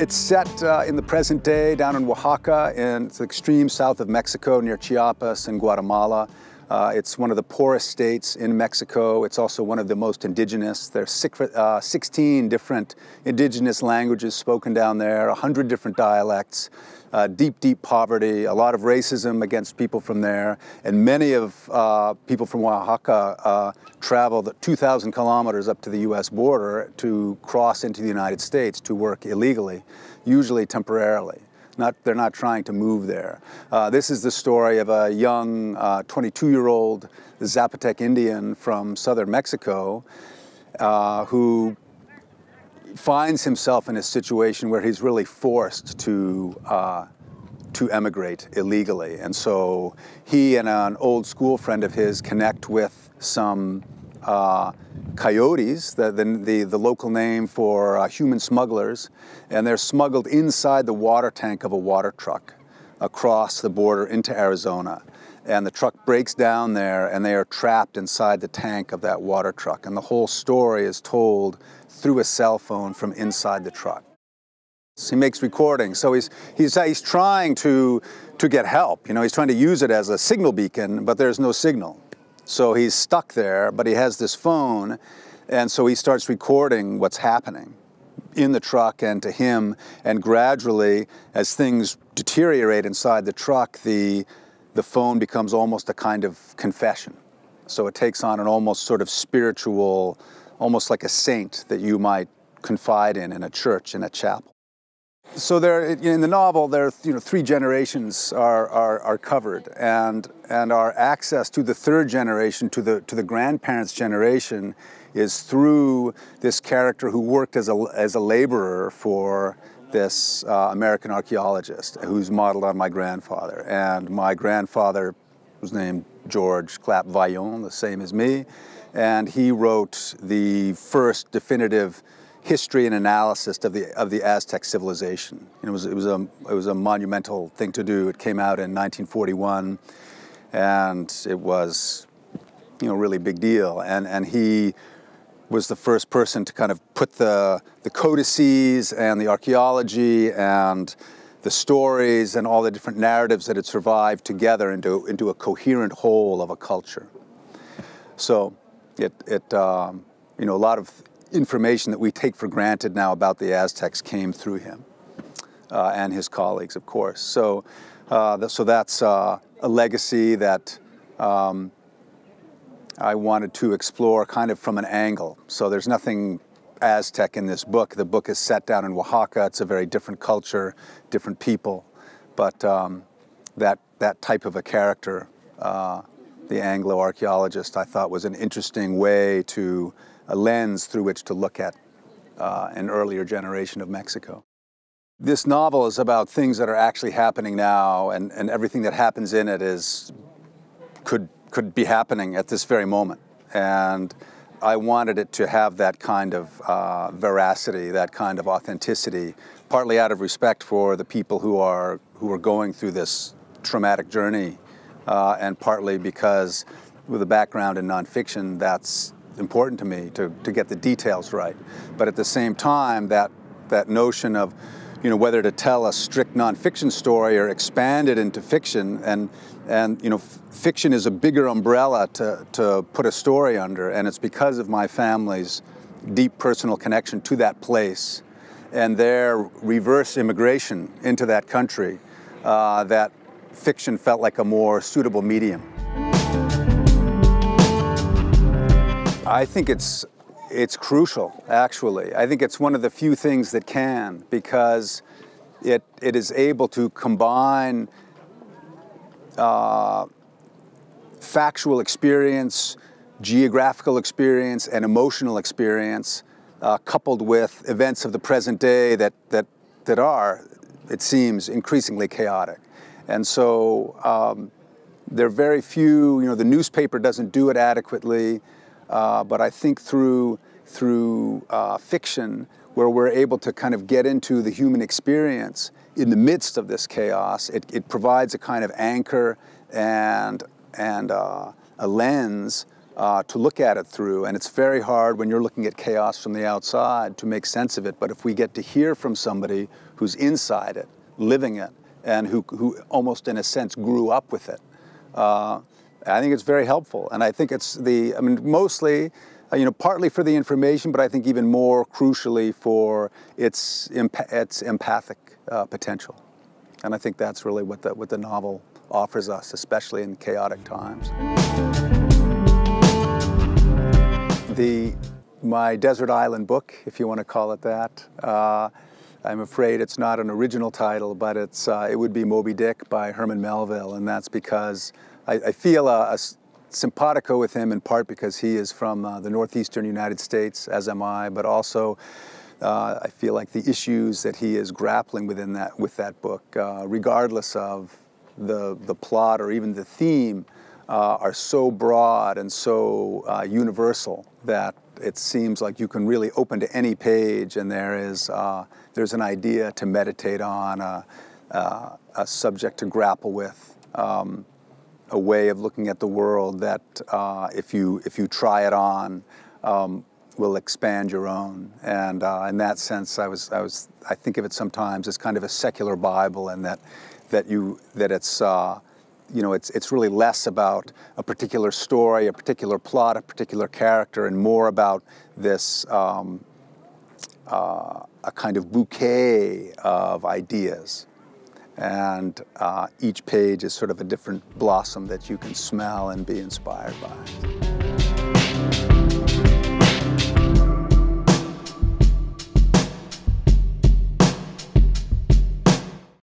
It's set uh, in the present day down in Oaxaca, in the extreme south of Mexico, near Chiapas and Guatemala. Uh, it's one of the poorest states in Mexico. It's also one of the most indigenous. There six, uh, 16 different indigenous languages spoken down there, 100 different dialects, uh, deep, deep poverty, a lot of racism against people from there. And many of uh, people from Oaxaca uh, travel 2,000 kilometers up to the U.S. border to cross into the United States to work illegally, usually temporarily. Not, they're not trying to move there. Uh, this is the story of a young 22-year-old uh, Zapotec Indian from southern Mexico uh, who finds himself in a situation where he's really forced to uh, to emigrate illegally. And so he and an old school friend of his connect with some uh, coyotes, the, the, the, local name for uh, human smugglers, and they're smuggled inside the water tank of a water truck across the border into Arizona. And the truck breaks down there, and they are trapped inside the tank of that water truck. And the whole story is told through a cell phone from inside the truck. He makes recordings, so he's, he's, uh, he's trying to, to get help. You know, he's trying to use it as a signal beacon, but there's no signal. So he's stuck there, but he has this phone, and so he starts recording what's happening in the truck and to him. And gradually, as things deteriorate inside the truck, the, the phone becomes almost a kind of confession. So it takes on an almost sort of spiritual, almost like a saint that you might confide in in a church, in a chapel. So there, in the novel, there you know three generations are, are, are covered, and and our access to the third generation, to the to the grandparents' generation, is through this character who worked as a as a laborer for this uh, American archaeologist, who's modeled on my grandfather, and my grandfather was named George Clap Vaillant, the same as me, and he wrote the first definitive history and analysis of the of the Aztec civilization. It was it was a it was a monumental thing to do. It came out in 1941, and it was you know really big deal. And and he was the first person to kind of put the the codices and the archaeology and the stories and all the different narratives that had survived together into into a coherent whole of a culture. So it it um, you know a lot of information that we take for granted now about the Aztecs came through him uh, and his colleagues, of course. So, uh, so that's uh, a legacy that um, I wanted to explore kind of from an angle. So there's nothing Aztec in this book. The book is set down in Oaxaca. It's a very different culture, different people, but um, that that type of a character, uh, the Anglo archaeologist, I thought was an interesting way to a lens through which to look at uh, an earlier generation of Mexico. This novel is about things that are actually happening now, and, and everything that happens in it is could could be happening at this very moment. And I wanted it to have that kind of uh, veracity, that kind of authenticity, partly out of respect for the people who are who are going through this traumatic journey, uh, and partly because with a background in nonfiction, that's important to me to, to get the details right. But at the same time, that, that notion of you know, whether to tell a strict nonfiction story or expand it into fiction, and, and you know, fiction is a bigger umbrella to, to put a story under, and it's because of my family's deep personal connection to that place and their reverse immigration into that country uh, that fiction felt like a more suitable medium. I think it's it's crucial, actually. I think it's one of the few things that can because it it is able to combine uh, factual experience, geographical experience, and emotional experience, uh, coupled with events of the present day that that that are, it seems, increasingly chaotic, and so. Um, there are very few, you know, the newspaper doesn't do it adequately. Uh, but I think through through uh, fiction, where we're able to kind of get into the human experience in the midst of this chaos, it, it provides a kind of anchor and and uh, a lens uh, to look at it through. And it's very hard when you're looking at chaos from the outside to make sense of it. But if we get to hear from somebody who's inside it, living it, and who, who almost in a sense grew up with it, uh, I think it's very helpful, and I think it's the I mean mostly. Uh, you know, partly for the information, but I think even more crucially for its its empathic uh, potential, and I think that's really what the what the novel offers us, especially in chaotic times. The my desert island book, if you want to call it that. Uh, I'm afraid it's not an original title, but it's uh, it would be Moby Dick by Herman Melville, and that's because I, I feel uh, a, a, simpatico with him in part because he is from uh, the northeastern United States, as am I, but also uh, I feel like the issues that he is grappling within that with that book, uh, regardless of the the plot or even the theme, uh, are so broad and so uh, universal that it seems like you can really open to any page and there is there's an idea to meditate on, a subject to grapple with. Um, a way of looking at the world that uh, if you if you try it on um, will expand your own and uh, in that sense I was I was I think of it sometimes as kind of a secular Bible and that that you that it's uh, you know it's it's really less about a particular story a particular plot a particular character and more about this um, uh, a kind of bouquet of ideas and uh, each page is sort of a different blossom that you can smell and be inspired by.